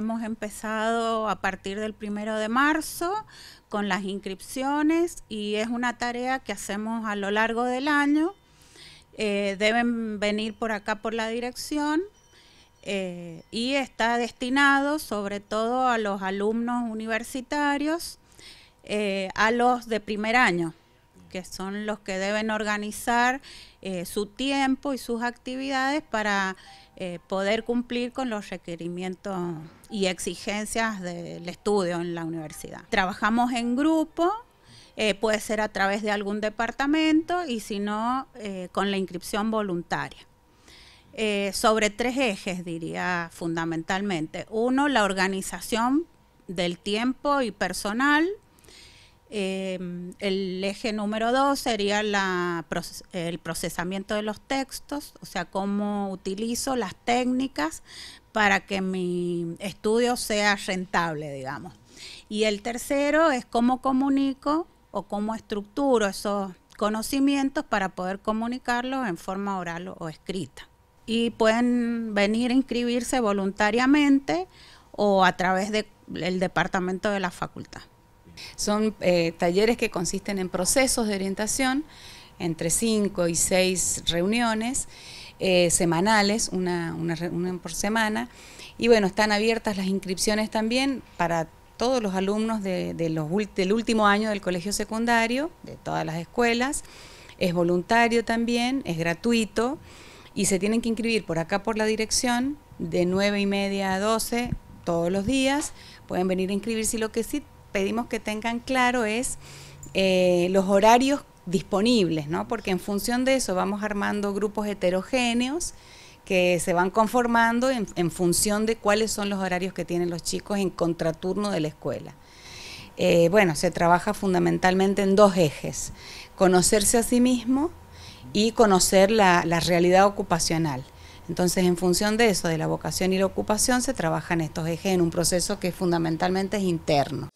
hemos empezado a partir del primero de marzo con las inscripciones y es una tarea que hacemos a lo largo del año. Eh, deben venir por acá por la dirección eh, y está destinado sobre todo a los alumnos universitarios, eh, a los de primer año que son los que deben organizar eh, su tiempo y sus actividades para eh, poder cumplir con los requerimientos y exigencias del estudio en la universidad. Trabajamos en grupo, eh, puede ser a través de algún departamento y si no, con la inscripción voluntaria. sobre tres ejes, diría fundamentalmente. Uno, la organización del tiempo y personal Em, el eje número dos sería el procesamiento de los textos, o sea, cómo utilizo las técnicas para que mi estudio sea rentable, digamos. Y el tercero es cómo comunico o cómo estructuro esos conocimientos para poder comunicarlos en forma oral o escrita. Y pueden venir a inscribirse voluntariamente o a través del departamento de la facultad. Son eh, talleres que consisten en procesos de orientación, entre cinco y seis reuniones eh, semanales, una, reunión por semana. Y bueno, están abiertas las inscripciones también para todos los alumnos de, del último año del colegio secundario, de todas las escuelas. Es voluntario también, es gratuito y se tienen que inscribir por acá por la dirección de nueve y media a 12 todos los días. Pueden venir a inscribirse. Lo que sí pedimos que tengan claro es eh, los horarios disponibles, Porque en función de eso vamos armando grupos heterogéneos que se van conformando en, función de cuáles son los horarios que tienen los chicos en contraturno de la escuela. Eh, bueno, se trabaja fundamentalmente en dos ejes, conocerse a sí mismo y conocer la realidad ocupacional. Entonces, en función de eso, de la vocación y la ocupación, se trabajan estos ejes en un proceso que fundamentalmente es interno.